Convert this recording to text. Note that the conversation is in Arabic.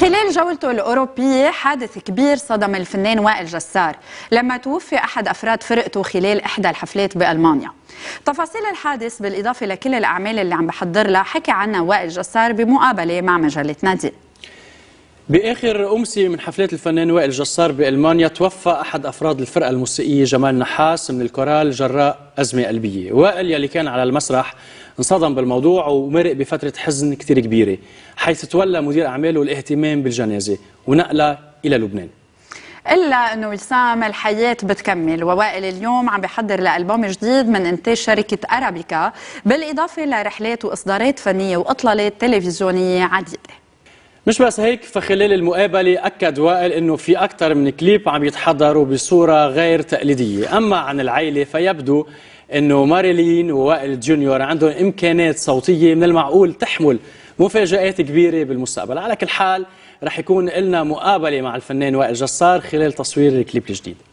خلال جولته الأوروبية حادث كبير صدم الفنان وائل جسار لما توفي أحد أفراد فرقته خلال إحدى الحفلات بألمانيا تفاصيل الحادث بالإضافة لكل الأعمال اللي عم بحضر لها حكي عنها وائل جسار بمقابلة مع مجلة نادي بآخر أمسية من حفلات الفنان وائل جسار بألمانيا توفى أحد أفراد الفرقة الموسيقية جمال نحاس من الكورال جراء أزمة قلبية وائل يلي كان على المسرح انصدم بالموضوع ومرق بفترة حزن كتير كبيرة حيث تولى مدير أعماله الاهتمام بالجنازة ونقلها إلى لبنان الا انه وسام الحياه بتكمل ووائل اليوم عم بحضر لالبوم جديد من انتاج شركه ارابيكا بالاضافه لرحلات واصدارات فنيه واطلالات تلفزيونيه عديده مش بس هيك فخلال المقابلة أكد وائل أنه في أكثر من كليب عم يتحضروا بصورة غير تقليدية أما عن العيلة فيبدو أنه ماريلين ووائل جونيور عندهم إمكانات صوتية من المعقول تحمل مفاجآت كبيرة بالمستقبل على كل حال رح يكون لنا مقابلة مع الفنان وائل جسار خلال تصوير الكليب الجديد